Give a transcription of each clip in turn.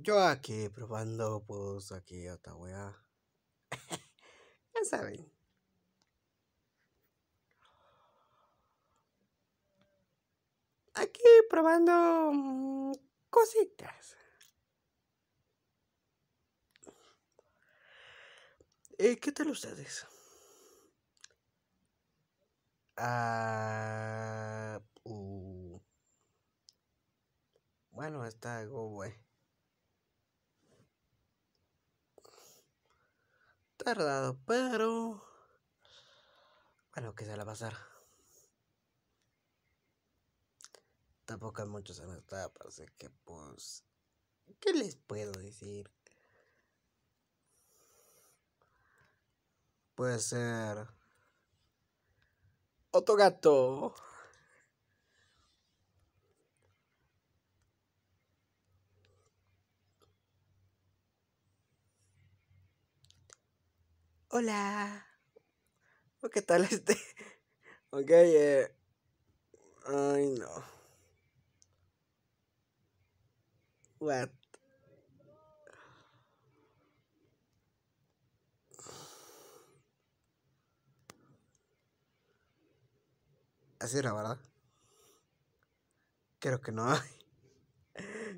Yo aquí probando, pues aquí otra wea ya saben. Aquí probando mm, cositas. ¿Qué tal ustedes? Ah, uh. bueno, está algo bueno. tardado, pero... Bueno, que se la pasar. Tampoco hay muchos En esta parte que pues... ¿Qué les puedo decir? Puede ser... Otro gato. Hola. Oh, ¿Qué tal este? Ok, eh. Ay, no. What? Así era, ¿verdad? Creo que no.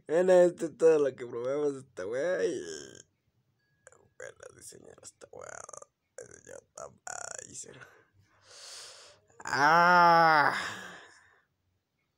Bueno, esto es todo lo que probamos esta wey diseñar esta weá. Ya está. Ah.